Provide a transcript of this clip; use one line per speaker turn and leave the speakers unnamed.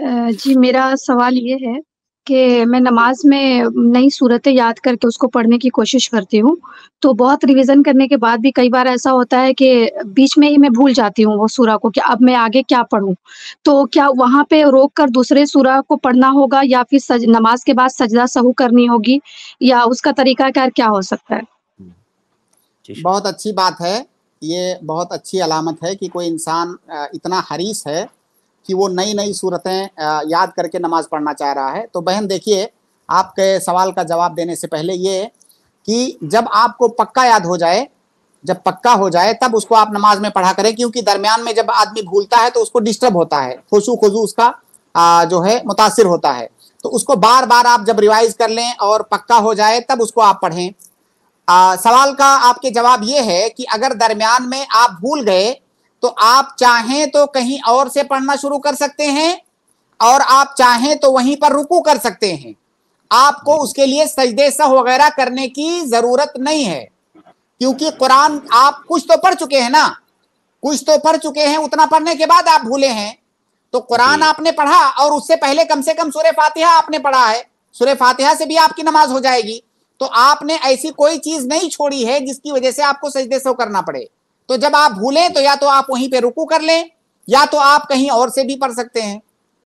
जी मेरा सवाल ये है कि मैं नमाज में नई सूरतें याद करके उसको पढ़ने की कोशिश करती हूँ तो बहुत रिवीजन करने के बाद भी कई बार ऐसा होता है कि बीच में ही मैं भूल जाती हूँ वो सूरा को कि अब मैं आगे क्या पढ़ूँ तो क्या वहाँ पे रोक कर दूसरे सूरा को पढ़ना होगा या फिर सज, नमाज के बाद सजदा सहू करनी होगी या उसका क्या क्या हो सकता है
बहुत अच्छी बात है ये बहुत अच्छी अलामत है कि कोई इंसान इतना हरीस है कि वो नई नई सूरतें याद करके नमाज पढ़ना चाह रहा है तो बहन देखिए आपके सवाल का जवाब देने से पहले ये कि जब आपको पक्का याद हो जाए जब पक्का हो जाए तब उसको आप नमाज में पढ़ा करें क्योंकि दरमियान में जब आदमी भूलता है तो उसको डिस्टर्ब होता है खुशू खुजू उसका जो है मुतासर होता है तो उसको बार बार आप जब रिवाइज कर लें और पक्का हो जाए तब उसको आप पढ़ें आ, सवाल का आपके जवाब ये है कि अगर दरमियान में आप भूल गए तो आप चाहें तो कहीं और से पढ़ना शुरू कर सकते हैं और आप चाहें तो वहीं पर रुकू कर सकते हैं आपको उसके लिए सजदे सह वगैरह करने की जरूरत नहीं है क्योंकि कुरान आप कुछ तो पढ़ चुके हैं ना कुछ तो पढ़ चुके हैं उतना पढ़ने के बाद आप भूले हैं तो कुरान आपने पढ़ा और उससे पहले कम से कम सूर्य फातिहा आपने पढ़ा है सूर्य फातिहा से भी आपकी नमाज हो जाएगी तो आपने ऐसी कोई चीज नहीं छोड़ी है जिसकी वजह से आपको सजदे सो करना पड़े तो जब आप भूलें तो या तो आप वहीं पे रुकू कर लें या तो आप कहीं और से भी पढ़ सकते हैं